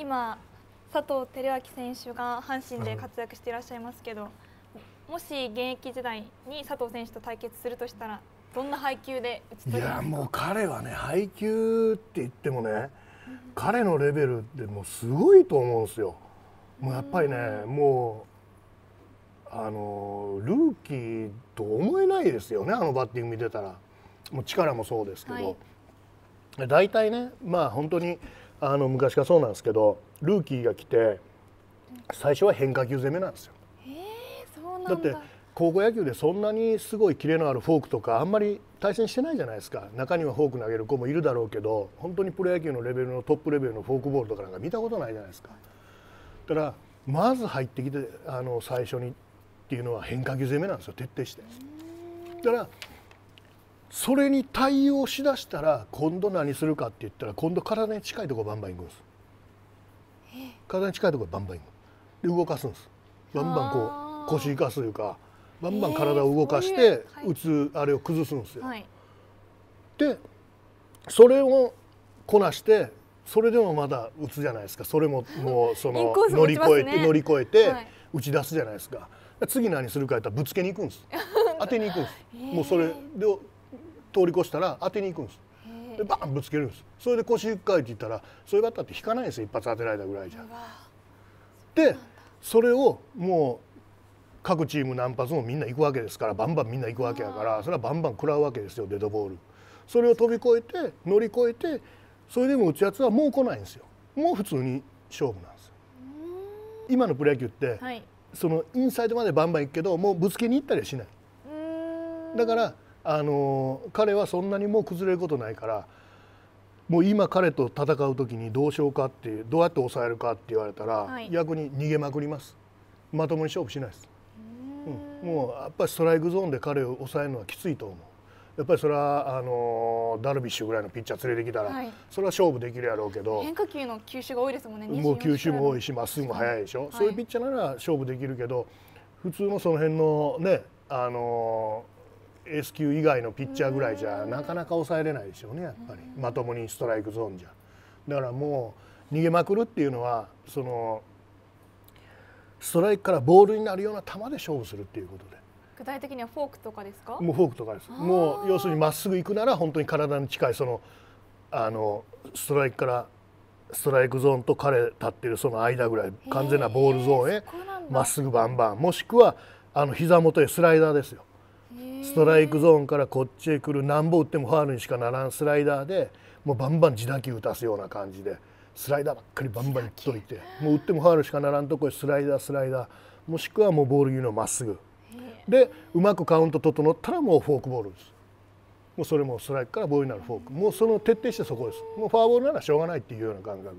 今佐藤輝明選手が阪神で活躍していらっしゃいますけど、もし現役時代に佐藤選手と対決するとしたらどんな配球でいやもう彼はね配球って言ってもね、うん、彼のレベルってもうすごいと思うんですよ。もうやっぱりね、うん、もうあのルーキーと思えないですよねあのバッティング見てたらもう力もそうですけど、はい、大体ねまあ本当にあの昔からそうなんですけどルーキーが来て最初は変化球攻めなんですよ。だって高校野球でそんなにすごいキレのあるフォークとかあんまり対戦してないじゃないですか中にはフォーク投げる子もいるだろうけど本当にプロ野球のレベルのトップレベルのフォークボールとかなんか見たことないじゃないですか。だからまず入ってきてあの最初にっていうのは変化球攻めなんですよ徹底して。だからそれに対応しだしたら今度何するかって言ったら今度体に近いところバンバン行くんです、体に近いところバンバン行くで動かすんですバンバンこう腰生かすというかバンバン体を動かして、えーううはい、打つあれを崩すんですよ、はい、でそれをこなしてそれでもまだ打つじゃないですかそれももう その乗り越えて乗り越えて打ち出すじゃないですか、はい、次何するかやったらぶつけに行くんです 当てに行くんです、えー、もうそれで通り越したら当てに行くんですでバンぶつけるんですそれで腰1回って言ったらそういうバッターって引かないんですよ一発当てられたぐらいじゃ。でそれをもう各チーム何発もみんな行くわけですからバンバンみんな行くわけやからそれはバンバン食らうわけですよデッドボール。それを飛び越えて乗り越えてそれでも打つやつはもう来ないんですよもう普通に勝負なんですよ。今のプロ野球って、はい、そのインサイドまでバンバン行くけどもうぶつけに行ったりはしない。だからあの彼はそんなにもう崩れることないからもう今彼と戦う時にどうしようかってどうやって抑えるかって言われたら、はい、逆に逃げまくりますまともに勝負しないです、うん、もうやっぱりストライクゾーンで彼を抑えるのはきついと思うやっぱりそれはあのダルビッシュぐらいのピッチャー連れてきたら、はい、それは勝負できるやろうけど変化球の球種が多いですもんねもう球種も多いしまっすぐも速いでしょ、はい、そういうピッチャーなら勝負できるけど普通のその辺のねあの S 級以外のピッチャーぐらいじゃなかなか抑えれないでしょうねやっぱりまともにストライクゾーンじゃ。だからもう逃げまくるっていうのはそのストライクからボールになるような球で勝負するっていうことで具体的にはフォークとかですかもうフォークとかですもう要するにまっすぐ行くなら本当に体に近いそのあのストライクからストライクゾーンと彼立ってるその間ぐらい完全なボールゾーンへまっすぐバンバンもしくはあの膝元へスライダーですよストライクゾーンからこっちへ来る何ぼ打ってもファールにしかならんスライダーでもうバンバン自打球打たすような感じでスライダーばっかりバンバンいっといてもう打ってもファールしかならんとこへスライダースライダーもしくはもうボール球のまっすぐでうまくカウント整ったらもうフォークボールですもうそれもストライクからボールになるフォークもうその徹底してそこですもうフォアボールならしょうがないっていうような感覚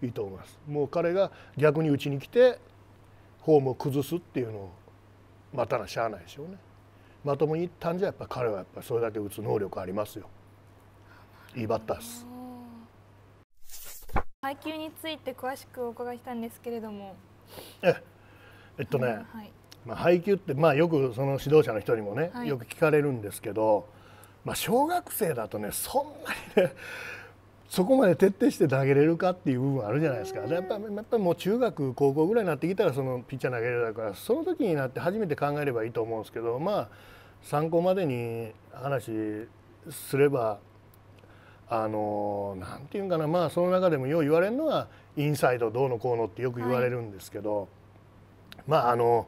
でいいと思いますもう彼が逆に打ちに来てフォームを崩すっていうのを待たなしゃあないでしょうね。まともにいったんじゃやっぱ彼はやっぱそれだけ打つ能力ありますよいいバッターです配球について詳しくお伺いしたんですけれどもええっとね、うんはい、まあ、配球って、まあ、よくその指導者の人にもね、よく聞かれるんですけど、まあ、小学生だとねそんなにねそこまで徹底して投げれるかっていう部分あるじゃないですかやっぱやっぱもう中学高校ぐらいになってきたらそのピッチャー投げれるからその時になって初めて考えればいいと思うんですけどまあ参考までに話すればあのなんていうかなまあその中でもよう言われるのはインサイドどうのこうのってよく言われるんですけど、はい、まああの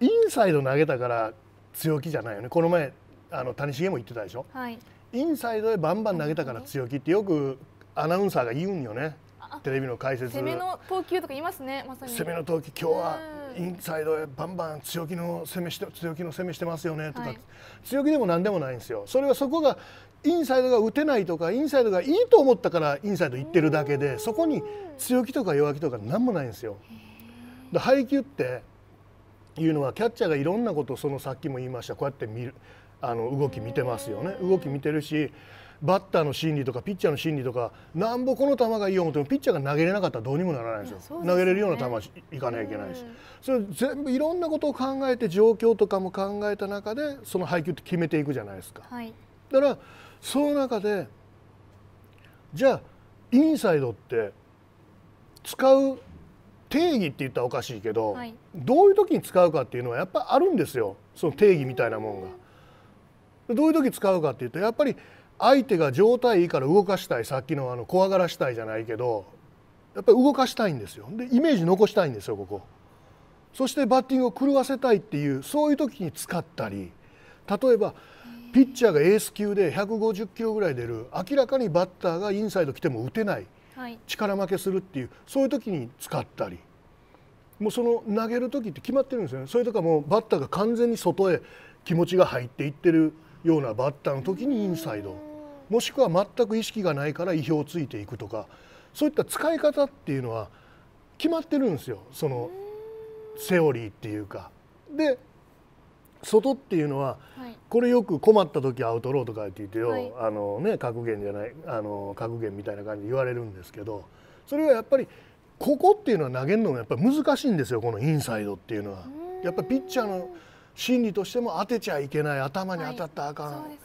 インサイド投げたから強気じゃないよねこの前あの谷繁も言ってたでしょ、はい、インサイドでバンバン投げたから強気ってよくアナウンサーが言うんよねテレビの解説攻めの投球とか言いますねまさに攻めの投球今日はインサイドへバンバン強気の攻めして強気の攻めしてますよねとか、はい、強気でも何でもないんですよ。それはそこがインサイドが打てないとかインサイドがいいと思ったからインサイド行ってるだけでそこに強気とか弱気とか何もないんですよ。で配球っていうのはキャッチャーがいろんなことをそのさっきも言いましたこうやって見るあの動き見てますよね動き見てるしバッターの心理とかピッチャーの心理とかなんぼこの球がいい思ってもピッチャーが投げれなかったらどうにもならないんですよ、ね、投げれるような球いかなきゃいけないし、それ全部いろんなことを考えて状況とかも考えた中でその配球って決めていくじゃないですか。はい、だからその中でじゃあインサイドって使う定義って言ったらおかしいけど、はい、どういう時に使うかっていうのはやっぱあるんですよその定義みたいなもんが。どういう時使うかっていうとやっぱり相手が状態いいから動かしたいさっきのあの怖がらしたいじゃないけどやっぱり動かしたいんですよでイメージ残したいんですよここそしてバッティングを狂わせたいっていうそういう時に使ったり例えばピッチャーがエース級で150キロぐらい出る明らかにバッターがインサイド来ても打てない、はい、力負けするっていうそういう時に使ったりもうその投げる時って決まってるんですよねそれとかもうバッターが完全に外へ気持ちが入っていってるようなバッターの時にインサイドもしくは全く意識がないから意表をついていくとかそういった使い方っていうのは決まってるんですよそのセオリーっていうか。で外っていうのは、はい、これよく困った時アウトローとかって言ってよ、はい、あのね、格言じゃないあの格言みたいな感じで言われるんですけどそれはやっぱりここっていうのは投げるのがやっぱり難しいんですよこのインサイドっていうのは。やっぱピッチャーの心理としても当てちゃいけない頭に当たったらあかん、はいね、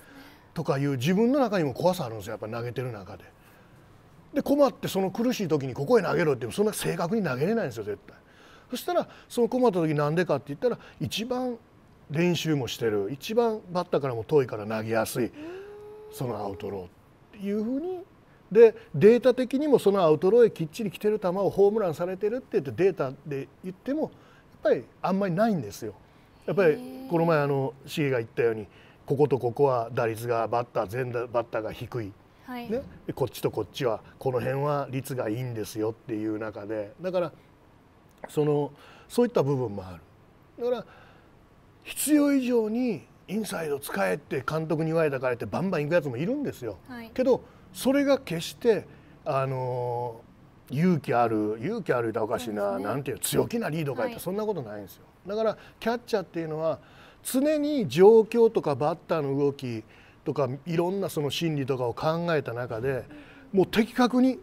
とかいう自分の中にも怖さあるんですよやっぱ投げてる中で。で困ってその苦しい時にここへ投げろってそんな正確に投げれないんですよ絶対。そしたらその困った時なんでかって言ったら一番練習もしてる一番バッターからも遠いから投げやすいそのアウトローっていうふうにでデータ的にもそのアウトローへきっちり来てる球をホームランされてるって言ってデータで言ってもやっぱりあんまりないんですよ。やっぱりこの前あのシゲが言ったようにこことここは打率がバッター全バッターが低い、はい、ね、こっちとこっちはこの辺は率がいいんですよっていう中でだからそのそういった部分もある。だから必要以上にインサイド使えって監督に言われたからってバンバン行くやつもいるんですよ。はい、けどそれが決してあの勇気ある勇気ある言たらおかしいな、ね、なんていう強気なリードがいて、はい、そんなことないんですよ。だからキャッチャーっていうのは常に状況とかバッターの動きとかいろんなその心理とかを考えた中でもう的確に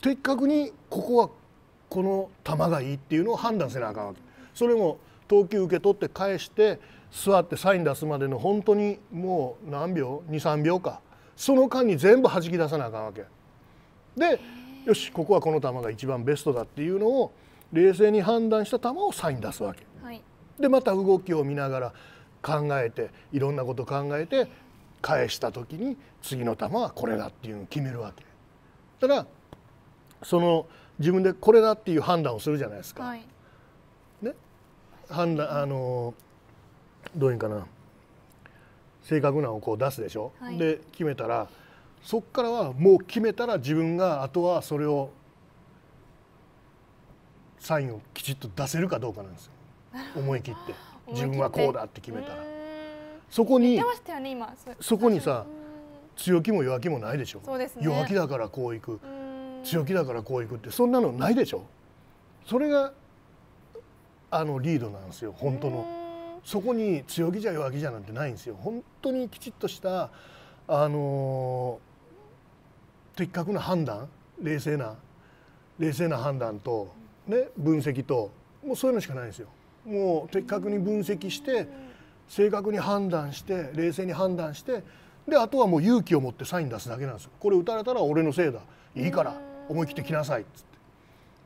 的確にここはこの球がいいっていうのを判断せなあかんわけそれも投球受け取って返して座ってサイン出すまでの本当にもう何秒23秒かその間に全部弾き出さなあかんわけでよしここはこの球が一番ベストだっていうのを冷静に判断した球をサイン出すわけでまた動きを見ながら考えていろんなこと考えて返した時に次の球はこれだっていうのを決めるわけ。たらその自分でこれだっていう判断をするじゃないですか。はい、ね判断あのどういうかな正確なのをこう出すでしょ。はい、で決めたらそこからはもう決めたら自分があとはそれをサインをきちっと出せるかどうかなんですよ。思い切って 自分はこうだって決めたらそこに、そこにさ強気も弱気もないでしょう、ね、弱気だからこういく強気だからこういくってそんなのないでしょそれがあのリードなんですよ本当のそこに強気じゃ弱気じゃなんてないんですよ本当にきちっとしたあのー、的確な判断冷静な冷静な判断と、ね、分析ともうそういうのしかないんですよもう的確に分析して正確に判断して冷静に判断してであとはもう勇気を持ってサイン出すだけなんですよこれ打たれたら俺のせいだいいから思い切って来なさいっつって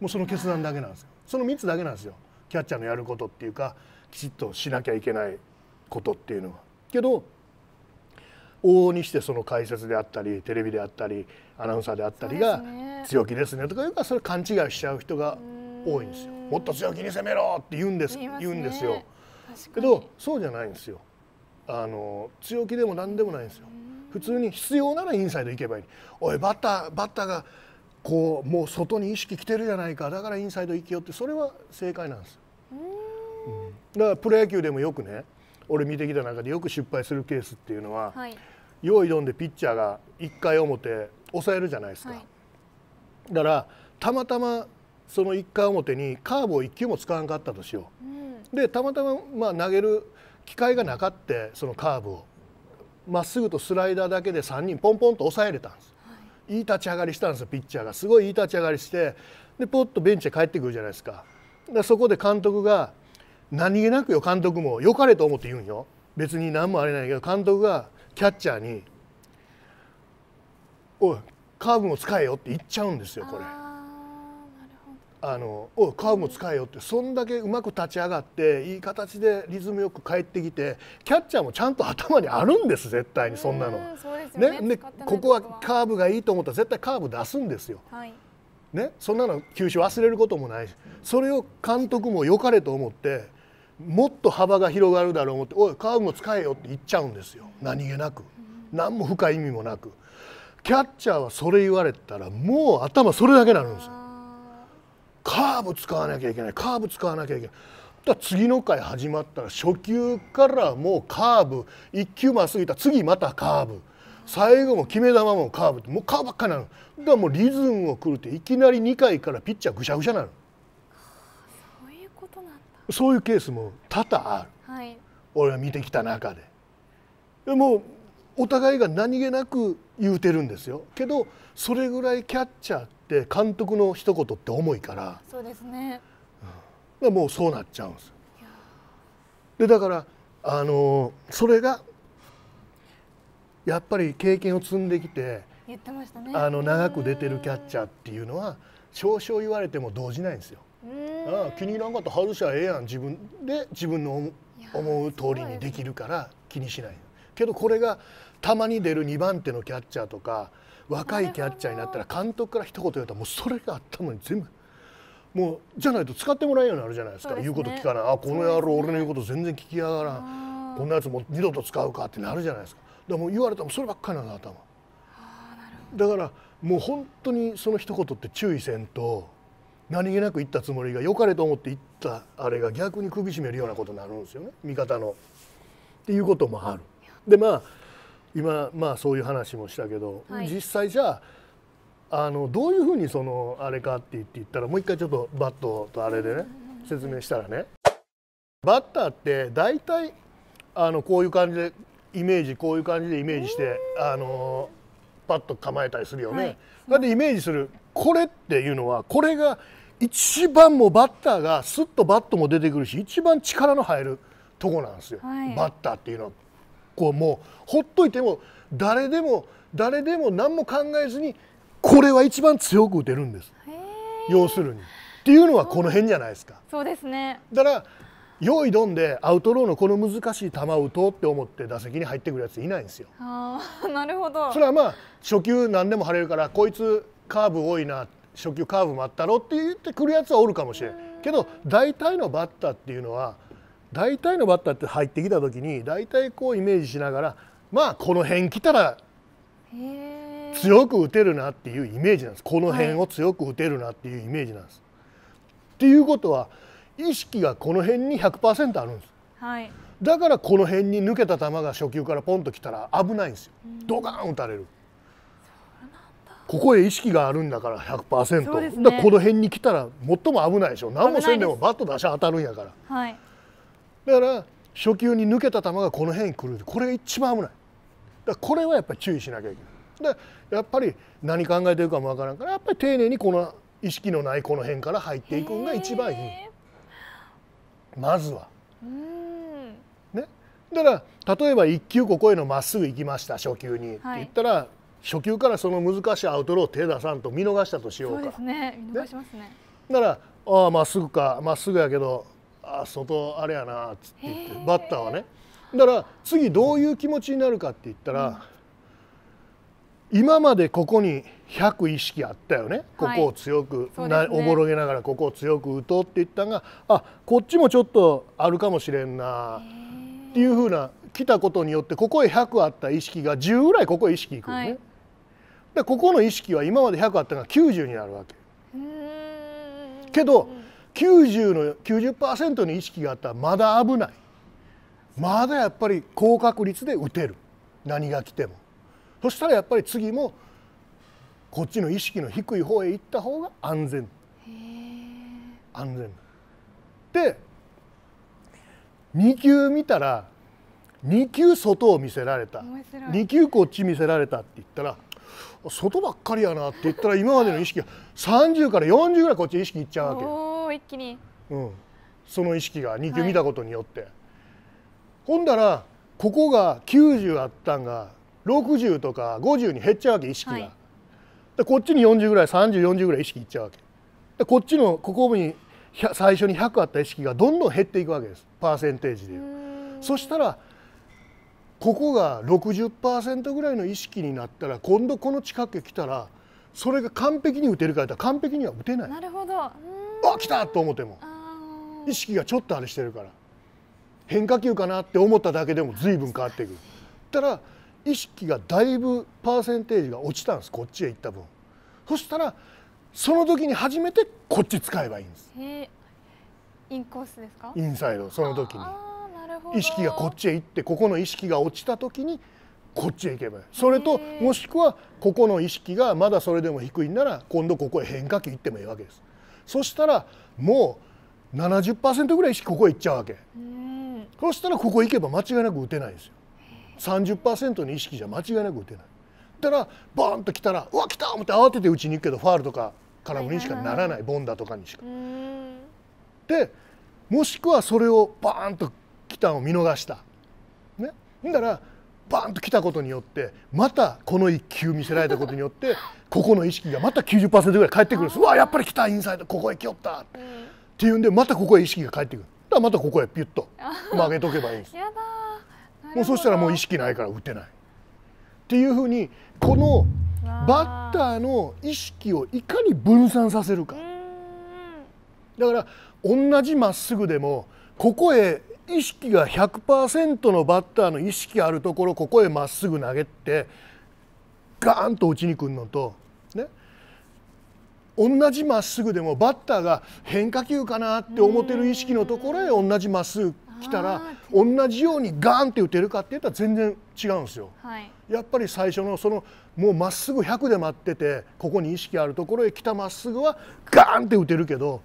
もうその決断だけなんですよその3つだけなんですよキャッチャーのやることっていうかきちっとしなきゃいけないことっていうのは。けど往々にしてその解説であったりテレビであったりアナウンサーであったりが強気ですねとかいうかそれ勘違いしちゃう人が多いんですよもっと強気に攻めろって言うんです、ね、言うんですよけどそうじゃないんですよあの強気でも何でもないんですよ普通に必要ならインサイド行けばいいおいバッターバッターがこうもう外に意識きてるじゃないかだからインサイド行けよってそれは正解なんですよ、うん、だからプロ野球でもよくね俺見てきた中でよく失敗するケースっていうのは、はい、用意どんでピッチャーが1回表抑えるじゃないですか、はい、だからたまたまその1回表にカーブを1球も使わなかったとしよう、うん、でたまたまま投げる機会がなかってそのカーブをまっすぐとスライダーだけで3人ポンポンと抑えれたんです、はい、いい立ち上がりしたんですよピッチャーがすごいいい立ち上がりしてでポッとベンチへ帰ってくるじゃないですかでそこで監督が何気なくよ監督もよかれと思って言うんよ別に何もあれないけど監督がキャッチャーに「おいカーブも使えよ」って言っちゃうんですよこれ。あのおカーブも使えよってそんだけうまく立ち上がっていい形でリズムよく帰ってきてキャッチャーもちゃんと頭にあるんです絶対にそんなの。ねねここはカーブがいいと思ったら絶対カーブ出すんですよ。はいね、そんなの球種忘れることもないしそれを監督も良かれと思ってもっと幅が広がるだろう思って「おいカーブも使えよ」って言っちゃうんですよ何気なく何も深い意味もなくキャッチャーはそれ言われたらもう頭それだけになるんですよ。カーブ使わなきゃいけないカーブ使わなきゃいけないだ次の回始まったら初球からもうカーブ1球まっすぐいった次またカーブ最後も決め球もカーブってもうカーブばっかりなのだからもうリズムをくるっていきなり2回からピッチャーぐしゃぐしゃなのそういうことなんだそういうケースも多々ある、はい、俺は見てきた中ででもお互いが何気なく言うてるんですよけどそれぐらいキャッチャーってって監督の一言って重いからそうですね、うん、もうそうなっちゃうんですでだからあのそれがやっぱり経験を積んできて言ってましたねあの長く出てるキャッチャーっていうのは少々言われても動じないんですよ。ああ気に入らんかった外しゃええやん自分で自分の思う通りにできるから気にしないけどこれがたまに出る2番手のキャッチャーとか若いキャッチャーになったら監督から一言言うともうそれが頭に全部もうじゃないと使ってもらえんようになるじゃないですか、ね、言うこと聞かないあこの野郎、俺の言うこと全然聞きやがらんこんなやつも二度と使うかってなるじゃないですかだからもう言われたらそればっかりなの頭だからもう本当にその一言って注意せんと何気なく言ったつもりが良かれと思って言ったあれが逆に首絞めるようなことになるんですよね味方の。っていうこともある。でまあ今、まあ、そういう話もしたけど、はい、実際じゃああのどういうふうにそのあれかって言って言ったらもう一回ちょっとバットとあれでね説明したらねバッターって大体あのこういう感じでイメージこういう感じでイメージしてあのパッと構えたりするよね。はい、だってイメージするこれっていうのはこれが一番もバッターがすっとバットも出てくるし一番力の入るとこなんですよ、はい、バッターっていうのは。校もほっといても誰でも誰でも何も考えずにこれは一番強く打てるんです要するに。っていうのはこの辺じゃないですか。そうですねだから良いどんでアウトローのこの難しい球を打とうって思って打席に入ってくるやついないんですよ。あ なるほどそれはまあ初球何でも張れるからこいつカーブ多いな初球カーブもあったろって言ってくるやつはおるかもしれんけど大体のバッターっていうのは大体のバッターって入ってきた時に大体こうイメージしながらまあこの辺来たら強く打てるなっていうイメージなんですこの辺を強く打てるなっていうイメージなんです。っていうことは意識がこの辺に100%あるんです。はい、だからこの辺に抜けた球が初球からポンときたら危ないんですよ、うん、ドカン打たれるここへ意識があるんだから100%、ね、だからこの辺に来たら最も危ないでしょ何もせんでもバット出し当たるんやから、はい、だから初球に抜けた球がこの辺に来るこれが一番危ないだこれはやっぱり注意しなきゃいけないでやっぱり何考えてるかもわからんからやっぱり丁寧にこの意識のないこの辺から入っていくのが一番いいまずは。ね、だから例えば1球ここへのまっすぐ行きました初球に、はい、って言ったら初球からその難しいアウトローを手出さんと見逃したとしようか。そうですね見逃しますね、ね、だからああまっすぐかまっすぐやけどあ外あれやな」っつって言ってバッターはね。だから次どういう気持ちになるかって言ったら、うん、今までここに100意識あったよね、ここを強く、ね、おぼろげながらここを強く打とうって言ったんがあこっちもちょっとあるかもしれんなっていうふうな来たことによってここへ100あった意識が10ぐらいここへ意識いくよね。はい、でここの意識は今まで100あったのが90になるわけ。けど90の90%の意識があったらまだ危ないまだやっぱり高確率で打てる何が来てもそしたらやっぱり次もこっちの意識の低い方へ行った方が安全安全で2球見たら2球外を見せられた2球こっち見せられたって言ったら外ばっかりやなって言ったら今までの意識が30から40ぐらいこっち意識いっちゃうわけよ。気に、うん、その意識が2球見たことによって、はい、ほんだらここが90あったんが60とか50に減っちゃうわけ意識が、はい、でこっちに40ぐらい3040ぐらい意識いっちゃうわけでこっちのここに最初に100あった意識がどんどん減っていくわけですパーセンテージでそしたらここが60%ぐらいの意識になったら今度この近く来たらそれが完璧に打てるから完璧には打てない。なるほどあ来たと思っても意識がちょっとあれしてるから変化球かなって思っただけでも随分変わってくるたら意識がだいぶパーセンテージが落ちたんですこっちへ行った分そしたらその時に初めてこっち使えばいいんですインコースですかインサイドその時に意識がこっちへ行ってここの意識が落ちた時にこっちへ行けばいいそれともしくはここの意識がまだそれでも低いんなら今度ここへ変化球行ってもいいわけですそしたらもう70%ぐらい意識ここへ行っちゃうわけ、そしたらここ行けば間違いなく打てないんですよ30%の意識じゃ間違いなく打てないだからバーンと来たらうわ来た思って慌てて打ちに行くけどファールとか空振りにしかならないボンダとかにしか。でもしくはそれをバーンと来たのを見逃した。ね、だからバーンと来たことによってまたこの1球見せられたことによって ここの意識がまた90%ぐらい返ってくるんですうわやっぱり来たインサイドここへ来よった、うん、っていうんでまたここへ意識が返ってくるだからまたここへピュッと曲げとけばいいんです もうそしたらもう意識ないから打てないっていうふうにこのバッターの意識をいかに分散させるかだから同じまっすぐでもここへ意識が100%のバッターの意識あるところここへまっすぐ投げてガーンと打ちにくるのとね同じまっすぐでもバッターが変化球かなって思ってる意識のところへ同じまっすぐ来たら同じようにガーンって打てるかっていったら全然違うんですよ。はい、やっぱり最初のそのもうまっすぐ100で待っててここに意識あるところへ来たまっすぐはガーンって打てるけど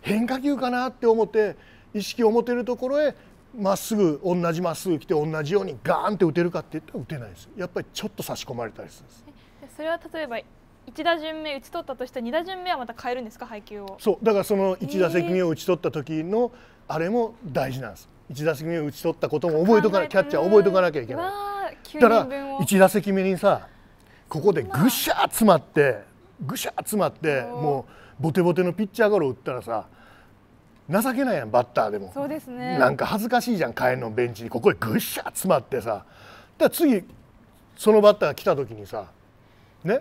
変化球かなって思って意識を持てるところへまっすぐ同じまっすぐ来て同じようにガーンって打てるかっていったら打てないですやっぱりちょっと差し込まれたりするんですそれは例えば1打順目打ち取ったとして2打順目はまた変えるんですか配球をそうだからその1打席目を打ち取った時のあれも大事なんです1打席目を打ち取ったことも覚えとかなキャッチャー覚えとかなきゃいけないだから1打席目にさここでぐしゃ詰まってぐしゃ詰まってもうボテボテのピッチャーゴロ打ったらさ情けないやんバッターでもそうですねなんか恥ずかしいじゃん帰んのベンチにここへぐっしゃ詰まってさだ次そのバッターが来た時にさね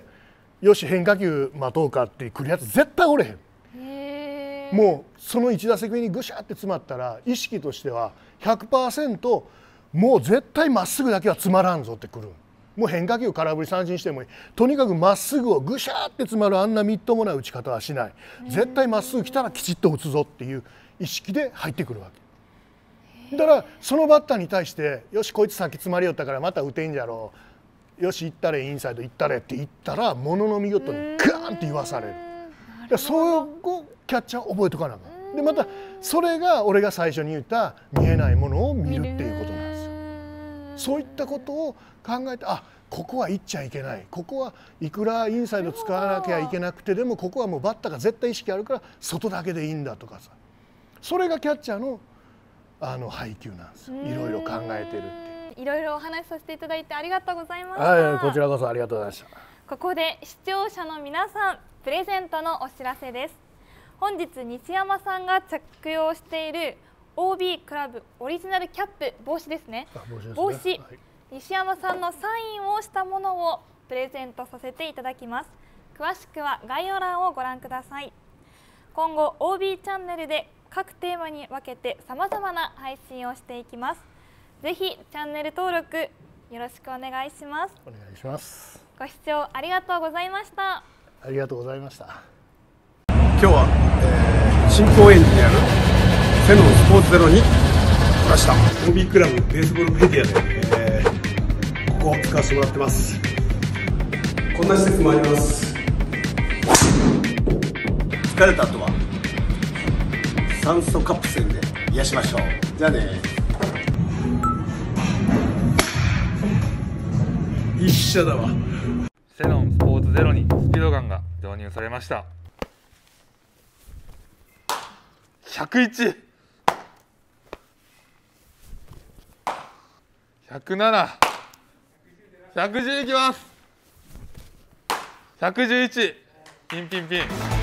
よし変化球待とうかって来るやつ絶対おれへんもうその1打席目にぐしゃって詰まったら意識としては100%もう絶対まっすぐだけはつまらんぞってくるもう変化球空振り三振してもいいとにかくまっすぐをぐしゃーって詰まるあんなみっともない打ち方はしない絶対まっすぐ来たらきちっと打つぞっていう意識で入ってくるわけ。だからそのバッターに対してよしこいつ先詰まりよったからまた打てんじゃろうよし行ったれインサイド行ったれって言ったらものの見事にガーンって言わされるるそこうキャッチャー覚えとかなかでまたそれが俺が最初に言った見えないものを見るっていうことなそういったことを考えてあここは行っちゃいけないここはいくらインサイド使わなきゃいけなくてでもここはもうバッターが絶対意識あるから外だけでいいんだとかさそれがキャッチャーのあの配球なんですよいろいろ考えてるっていろいろお話しさせていただいてありがとうございました、はい、こちらこそありがとうございましたここで視聴者の皆さんプレゼントのお知らせです本日西山さんが着用している OB クラブオリジナルキャップ帽子ですね帽子、ねはい、西山さんのサインをしたものをプレゼントさせていただきます詳しくは概要欄をご覧ください今後 OB チャンネルで各テーマに分けてさまざまな配信をしていきますぜひチャンネル登録よろしくお願いしますお願いしますご視聴ありがとうございましたありがとうございました今日は、えー、進行エンジニアのセブンスポーツゼロに来ました OB クラブベースボールメディアで、えー、ここを使わせてもらってますこんな施設もあります疲れた後は酸素カプセルで癒しましょうじゃあね一緒だわセノンスポーツゼロにスピードガンが導入されました101 1 1 0いきます1 1 1ピンピンピン